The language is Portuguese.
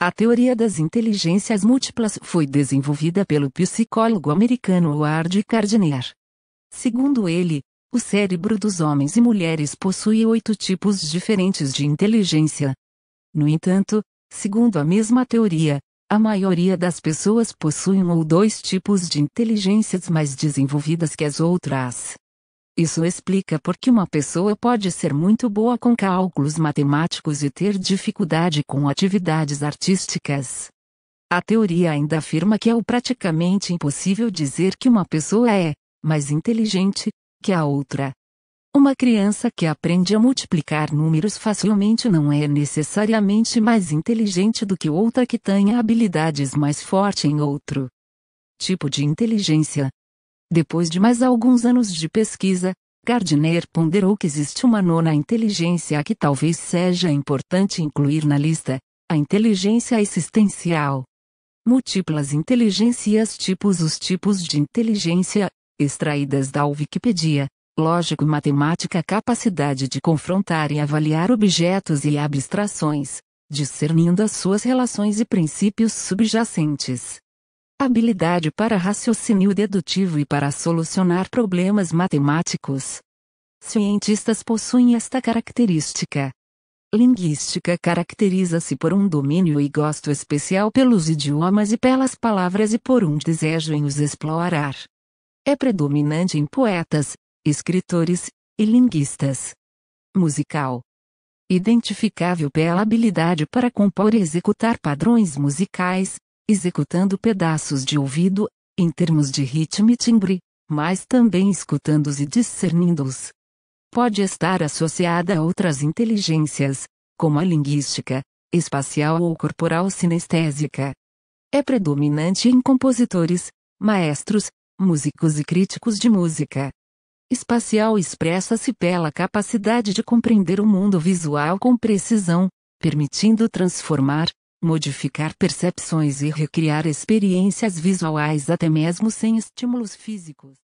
A teoria das inteligências múltiplas foi desenvolvida pelo psicólogo americano Howard Gardner. Segundo ele, o cérebro dos homens e mulheres possui oito tipos diferentes de inteligência. No entanto, segundo a mesma teoria, a maioria das pessoas possui um ou dois tipos de inteligências mais desenvolvidas que as outras. Isso explica por que uma pessoa pode ser muito boa com cálculos matemáticos e ter dificuldade com atividades artísticas. A teoria ainda afirma que é praticamente impossível dizer que uma pessoa é mais inteligente que a outra. Uma criança que aprende a multiplicar números facilmente não é necessariamente mais inteligente do que outra que tenha habilidades mais fortes em outro tipo de inteligência. Depois de mais alguns anos de pesquisa, Gardner ponderou que existe uma nona inteligência que talvez seja importante incluir na lista, a inteligência existencial. Múltiplas inteligências tipos Os tipos de inteligência, extraídas da Wikipedia, lógico-matemática capacidade de confrontar e avaliar objetos e abstrações, discernindo as suas relações e princípios subjacentes. Habilidade para raciocínio dedutivo e para solucionar problemas matemáticos. Cientistas possuem esta característica. Linguística caracteriza-se por um domínio e gosto especial pelos idiomas e pelas palavras e por um desejo em os explorar. É predominante em poetas, escritores e linguistas. Musical. Identificável pela habilidade para compor e executar padrões musicais, executando pedaços de ouvido, em termos de ritmo e timbre, mas também escutando-os e discernindo-os. Pode estar associada a outras inteligências, como a linguística, espacial ou corporal sinestésica. É predominante em compositores, maestros, músicos e críticos de música. Espacial expressa-se pela capacidade de compreender o mundo visual com precisão, permitindo transformar, modificar percepções e recriar experiências visuais até mesmo sem estímulos físicos.